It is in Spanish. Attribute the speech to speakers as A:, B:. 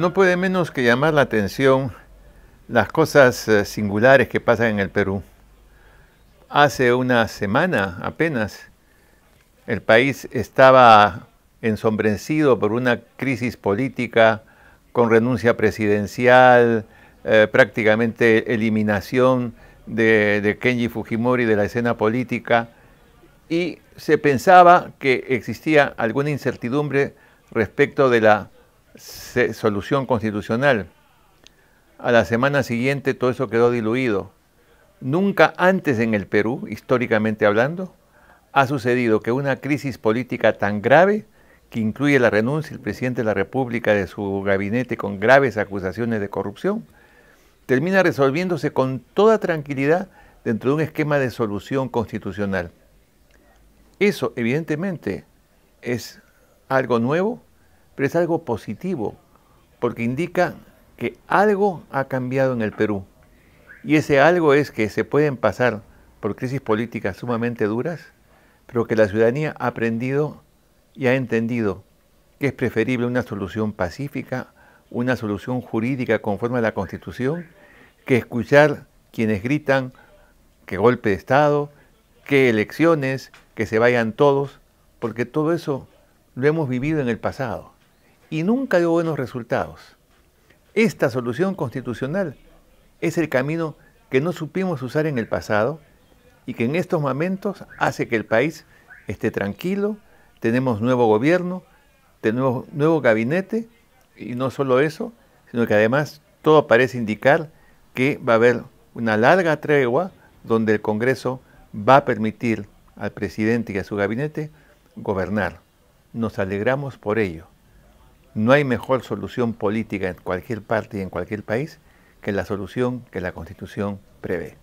A: no puede menos que llamar la atención las cosas eh, singulares que pasan en el Perú. Hace una semana apenas el país estaba ensombrecido por una crisis política con renuncia presidencial, eh, prácticamente eliminación de Kenji Fujimori de la escena política y se pensaba que existía alguna incertidumbre respecto de la solución constitucional. A la semana siguiente todo eso quedó diluido. Nunca antes en el Perú, históricamente hablando, ha sucedido que una crisis política tan grave que incluye la renuncia del presidente de la República de su gabinete con graves acusaciones de corrupción, termina resolviéndose con toda tranquilidad dentro de un esquema de solución constitucional. Eso, evidentemente, es algo nuevo pero es algo positivo, porque indica que algo ha cambiado en el Perú. Y ese algo es que se pueden pasar por crisis políticas sumamente duras, pero que la ciudadanía ha aprendido y ha entendido que es preferible una solución pacífica, una solución jurídica conforme a la Constitución, que escuchar quienes gritan que golpe de Estado, que elecciones, que se vayan todos, porque todo eso lo hemos vivido en el pasado y nunca dio buenos resultados. Esta solución constitucional es el camino que no supimos usar en el pasado y que en estos momentos hace que el país esté tranquilo, tenemos nuevo gobierno, tenemos nuevo gabinete y no solo eso, sino que además todo parece indicar que va a haber una larga tregua donde el Congreso va a permitir al presidente y a su gabinete gobernar. Nos alegramos por ello. No hay mejor solución política en cualquier parte y en cualquier país que la solución que la Constitución prevé.